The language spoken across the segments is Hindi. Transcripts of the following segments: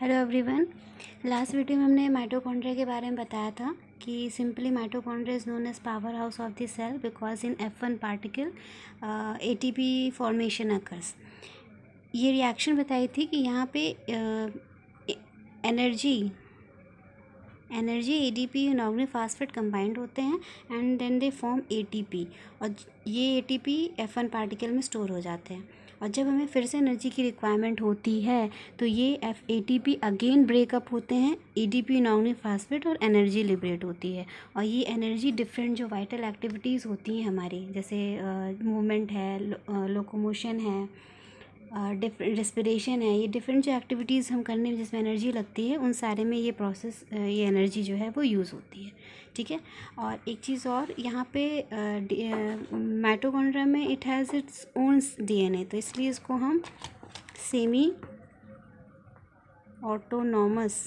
हेलो एवरीवन लास्ट वीडियो में हमने माइटोकॉन्ड्रिया के बारे में बताया था कि simply mitochondria is known as power house of the cell because in F one particle A T P formation occurs ये रिएक्शन बताई थी कि यहाँ पे energy energy A D P normally phosphate combined होते हैं and then they form A T P और ये A T P F one particle में स्टोर हो जाते हैं और जब हमें फिर से एनर्जी की रिक्वायरमेंट होती है तो ये F A T P again break up होते हैं ए डी पी नॉमनी फास्फेट और एनर्जी लिबरेट होती है और ये एनर्जी डिफरेंट जो वाइटल एक्टिविटीज़ होती हैं हमारी जैसे मूवमेंट है लोकोमोशन है रेस्पिरेशन है ये डिफरेंट जो एक्टिविटीज़ हम करने में जिसमें एनर्जी लगती है उन सारे में ये प्रोसेस ये एनर्जी जो है वो यूज़ होती है ठीक है और एक चीज़ और यहाँ पे माइटोकॉन्ड्रिया में it has its own DNA तो इसलिए इसको हम सेमी ऑटोनॉमस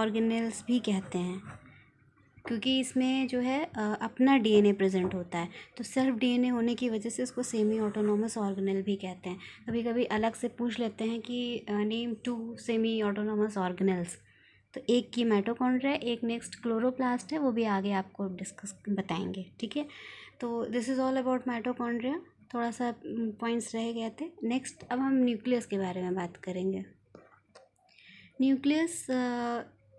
ऑर्गेनल्स भी कहते हैं क्योंकि इसमें जो है अपना डीएनए प्रेजेंट होता है तो सेल्फ डीएनए होने की वजह से इसको सेमी ऑटोनोमस ऑर्गेनल भी कहते हैं कभी कभी अलग से पूछ लेते हैं कि name two semi autonomous organelles तो एक की माइटोकॉन्ड्रिया एक नेक्स्ट क्लोरोप्लास्ट है वो भी आगे आपको डिस्कस बताएंगे ठीक है तो this is all about mitochondria थोड़ा सा पॉइंट्स रह गए थे नेक्स्ट अब हम न्यूक्लियस के बारे में बात करेंगे nucleus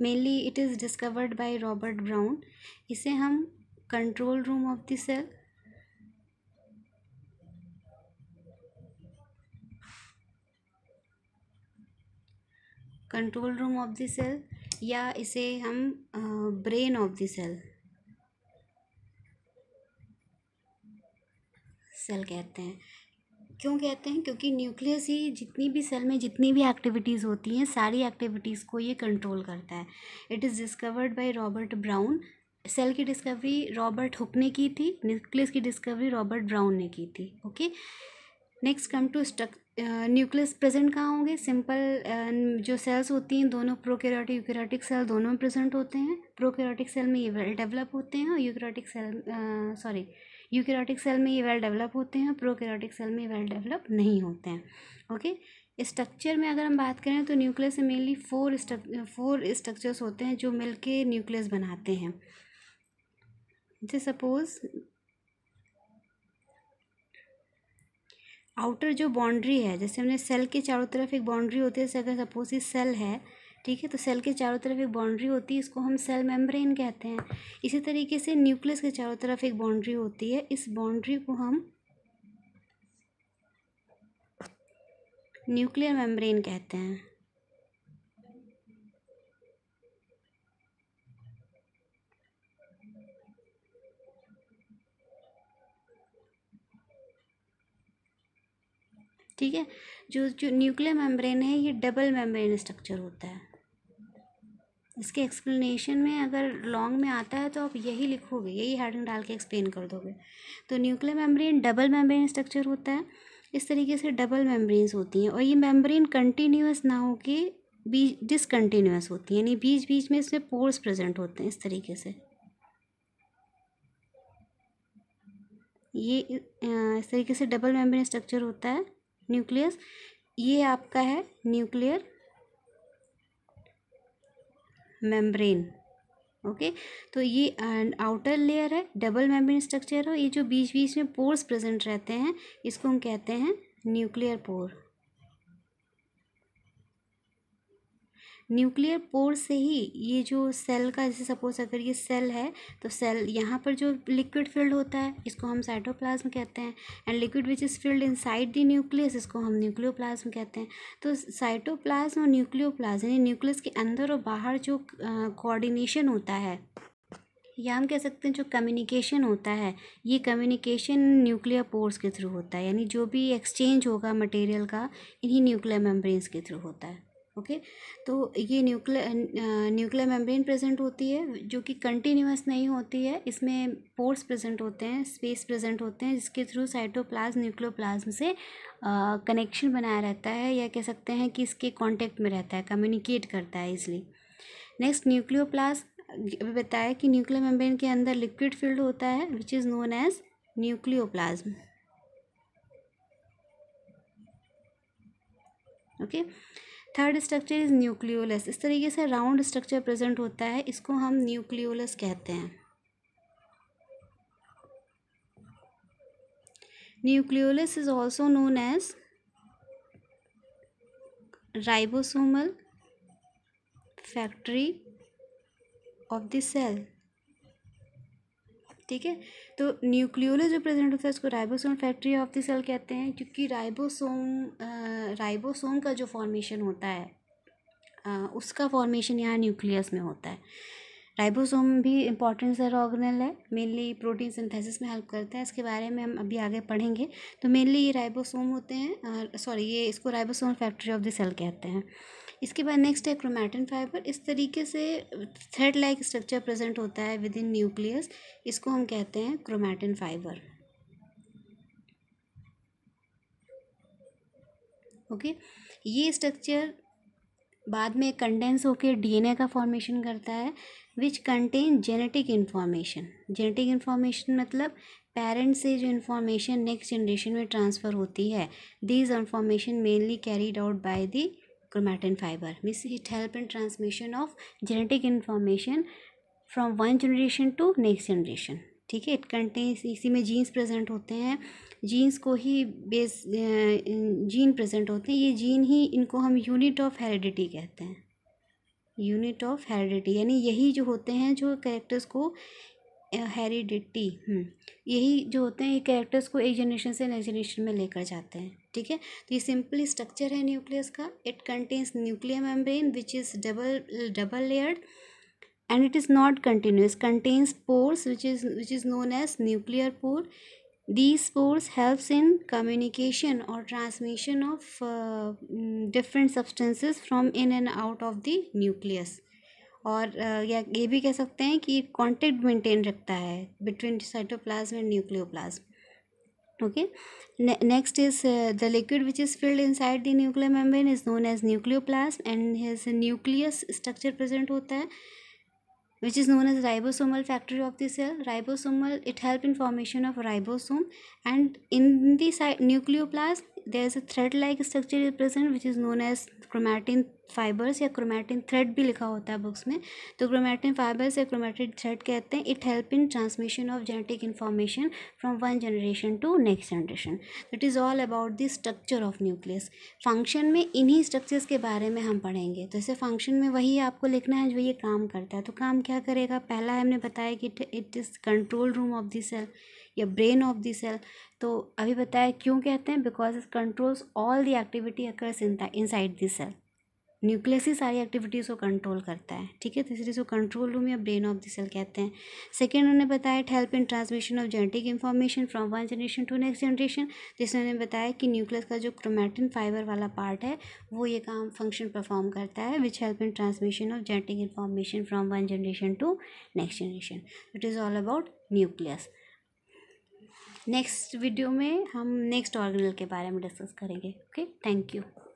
mainly it is discovered by Robert Brown इसे हम control room of the cell control room of the cell या इसे हम brain of the cell cell कहते हैं क्यों कहते हैं क्योंकि न्यूक्लियस ही जितनी भी सेल में जितनी भी एक्टिविटीज़ होती हैं सारी एक्टिविटीज़ को ये कंट्रोल करता है it is discovered by Robert Brown cell की डिस्कवरी रॉबर्ट हुक ने की थी न्यूक्लियस की डिस्कवरी रॉबर्ट ब्राउन ने की थी okay next come to struck nucleus present कहाँ होंगे सिंपल uh, जो सेल्स होती हैं दोनों प्रोकेरोटिक यूकैरियोटिक सेल दोनों में प्रेजेंट होते हैं प्रोकेरोटिक सेल में ये डेवलप होते हैं और eukaryotic cell sorry eukaryotic cell में ये वेल डेवलप होते हैं प्रोकेरोटिक सेल में वेल डेवलप नहीं होते हैं ओके स्ट्रक्चर में अगर हम बात करें तो न्यूक्लियस से मेनली फोर फोर स्ट्रक्चर्स होते हैं जो मिल के न्यूक्लियस बनाते हैं जैसे सपोज आउटर जो बाउंड्री है जैसे हमने सेल के चारों तरफ एक बाउंड्री होती है जैसे अगर सपोज ये सेल है ठीक है तो सेल के चारों तरफ एक बाउंड्री होती है इसको हम सेल मेम्ब्रेन कहते हैं इसी तरीके से न्यूक्लियस के चारों तरफ एक बाउंड्री होती है इस बाउंड्री को हम न्यूक्लियर मेम्ब्रेन कहते हैं ठीक है जो जो न्यूक्लियर मेम्ब्रेन है ये डबल मेम्ब्रेन स्ट्रक्चर होता है इसके एक्सप्लेनेशन में अगर लॉन्ग में आता है तो आप यही लिखोगे यही हेडिंग डाल के एक्सप्लेन कर दोगे तो nuclear membrane double membrane structure होता है इस तरीके से डबल मेम्ब्रेन्स होती हैं और ये मेम्ब्रेन कंटिन्यूस ना हो के बीच डिसकंटिन्यूस होती है यानी बीच बीच में इसमें पोर्स प्रेजेंट होते हैं इस तरीके से ये इस तरीके से डबल मेम्ब्रेन स्ट्रक्चर होता है न्यूक्लियस ये आपका है न्यूक्लियर मेम्ब्रेन ओके तो ये आउटर लेयर है डबल मेम्ब्रेन स्ट्रक्चर हो ये जो बीच बीच में पोर्स प्रेजेंट रहते हैं इसको हम कहते हैं न्यूक्लियर पोर न्यूक्लियर पोर से ही ये जो सेल का जैसे सपोज अगर ये सेल है तो सेल यहाँ पर जो लिक्विड फील्ड होता है इसको हम साइटोप्लाज्म कहते हैं and liquid which is filled inside the nucleus इसको हम न्यूक्लियोप्लाज्म कहते हैं तो साइटोप्लाज्म और न्यूक्लियोप्लाज्म यानी न्यूक्लियस के अंदर और बाहर जो कोऑर्डिनेशन होता है या हम कह सकते हैं जो कम्युनिकेशन होता है ये कम्युनिकेशन न्यूक्लियर पोर्स के थ्रू होता है यानी जो भी एक्सचेंज होगा मटेरियल का इन्हीं न्यूक्लियर मेम्ब्रेन्स के थ्रू होता है ओके तो ये न्यूक्लियर न्यूक्लियर मेम्ब्रेन प्रेजेंट होती है जो कि कंटिन्यूस नहीं होती है इसमें पोर्स प्रेजेंट होते हैं स्पेस प्रेजेंट होते हैं जिसके थ्रू साइटोप्लाज न्यूक्लियोप्लाज्म से कनेक्शन बनाया रहता है या कह सकते हैं कि इसके कांटेक्ट में रहता है कम्युनिकेट करता है इजली नेक्स्ट न्यूक्लियोप्लाज्म अभी बताया कि न्यूक्लियर मेम्ब्रेन के अंदर लिक्विड फील्ड होता है which is known as nucleoplasm okay okay? Third structure is nucleolus इस तरीके से राउंड स्ट्रक्चर प्रेजेंट होता है इसको हम न्यूक्लियोलस कहते हैं nucleolus is also known as ribosomal factory of the cell ठीक है तो न्यूक्लियोलस जो प्रेजेंट होता है उसको ribosome factory of the cell कहते हैं क्योंकि राइबोसोम राइबोसोम का जो फॉर्मेशन होता है आ, उसका फॉर्मेशन यहाँ न्यूक्लियस में होता है राइबोसोम भी इम्पॉर्टेंट सा ऑर्गेनल है मेनली प्रोटीन सिंथेसिस में हेल्प करता है इसके बारे में हम अभी आगे पढ़ेंगे तो मेनली ये राइबोसोम होते हैं सॉरी ये इसको ribosome factory of the cell कहते हैं इसके बाद नेक्स्ट है क्रोमैटिन फाइबर इस तरीके से थ्रेड लाइक स्ट्रक्चर प्रेजेंट होता है विद इन न्यूक्लियस इसको हम कहते हैं क्रोमैटिन फाइबर ओके ये स्ट्रक्चर बाद में कंडेंस होकर डीएनए का फॉर्मेशन करता है which contain genetic information genetic information मतलब पेरेंट्स से जो इन्फॉर्मेशन नेक्स्ट जनरेशन में ट्रांसफ़र होती है these information mainly carried out by the chromatin fibre means it help in transmission of genetic information from one generation to next generation ठीक है इट कंटेन्स इसी में जीन्स प्रेजेंट होते हैं जीन्स को ही बेस जीन प्रेजेंट होते हैं ये जीन ही इनको हम यूनिट ऑफ हेरिडिटी कहते हैं यूनिट ऑफ हेरिडिटी यानी यही जो होते हैं जो कैरेक्टर्स को हेरिडिटी हम्म, यही जो होते हैं ये कैरेक्टर्स को एक जनरेशन से नेक्स्ट जनरेशन में लेकर जाते हैं ठीक है तो ये सिंपल स्ट्रक्चर है न्यूक्लियस का it contains nuclear membrane which is double double layered and it is not continuous contains pores which is which is known as nuclear pore these spores helps in communication or transmission of uh, mm, different substances from in and out of the nucleus और uh, या ये भी कह सकते हैं कि कांटेक्ट मेंटेन रखता है between cytoplasm and nucleoplasm okay next is the liquid which is filled inside the nuclear membrane is known as nucleoplasm and his nucleus structure present होता है which is known as ribosomal factory of the cell ribosomal it help in formation of ribosome and in the nucleoplasm there is a thread like structure is present which is known as chromatin fibers या chromatin thread भी लिखा होता है बुक्स में तो chromatin fibers या chromatin thread कहते हैं it help in transmission of genetic information from one generation to next generation it is all about the structure of nucleus function में इन्हीं स्ट्रक्चर्स के बारे में हम पढ़ेंगे तो इसे फंक्शन में वही आपको लिखना है जो ये काम करता है तो काम क्या करेगा पहला हमने बताया कि it is control room of the cell या ब्रेन ऑफ दी सेल तो अभी बताया क्यों कहते हैं because it controls all the activity occurs inside the cell nucleus ही सारी एक्टिविटीज़ को कंट्रोल करता है ठीक है तीसरी इसको कंट्रोल रूम या ब्रेन ऑफ द सेल कहते हैं सेकेंड उन्होंने बताया help in transmission of genetic information from one generation to next generation जिसमें उन्होंने बताया कि न्यूक्लियस का जो क्रोमेटिन फाइबर वाला पार्ट है वो ये काम फंक्शन परफॉर्म करता है which help in transmission of genetic information from one generation to next generation it is all about nucleus next video में हम नेक्स्ट ऑर्गेनल के बारे में डिस्कस करेंगे ओके थैंक यू